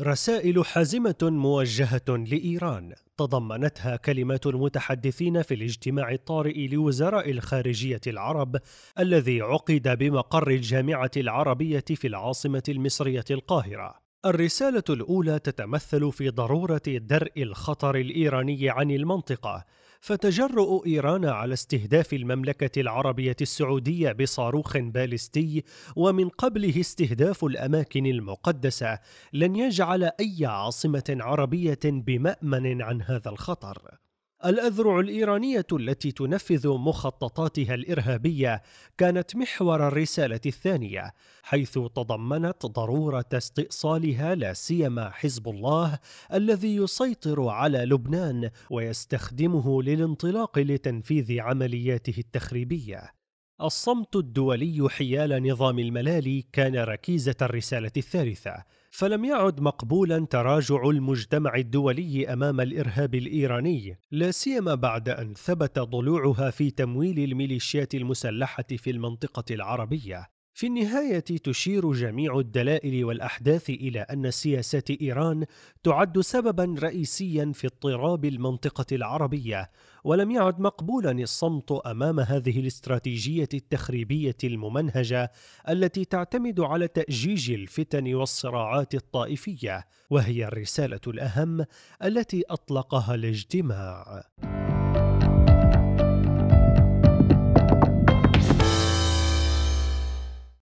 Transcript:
رسائل حازمة موجهة لإيران تضمنتها كلمات المتحدثين في الاجتماع الطارئ لوزراء الخارجية العرب الذي عقد بمقر الجامعة العربية في العاصمة المصرية القاهرة. الرسالة الأولى تتمثل في ضرورة درء الخطر الإيراني عن المنطقة فتجرؤ إيران على استهداف المملكة العربية السعودية بصاروخ باليستي ومن قبله استهداف الأماكن المقدسة لن يجعل أي عاصمة عربية بمأمن عن هذا الخطر الأذرع الإيرانية التي تنفذ مخططاتها الإرهابية كانت محور الرسالة الثانية، حيث تضمنت ضرورة استئصالها لا سيما حزب الله الذي يسيطر على لبنان ويستخدمه للانطلاق لتنفيذ عملياته التخريبية. الصمت الدولي حيال نظام الملال كان ركيزة الرسالة الثالثة، فلم يعد مقبولا تراجع المجتمع الدولي امام الارهاب الايراني، لا سيما بعد ان ثبت ضلوعها في تمويل الميليشيات المسلحة في المنطقة العربية، في النهاية تشير جميع الدلائل والأحداث إلى أن سياسات إيران تعد سببا رئيسيا في اضطراب المنطقة العربية ولم يعد مقبولا الصمت أمام هذه الاستراتيجية التخريبية الممنهجة التي تعتمد على تأجيج الفتن والصراعات الطائفية وهي الرسالة الأهم التي أطلقها الاجتماع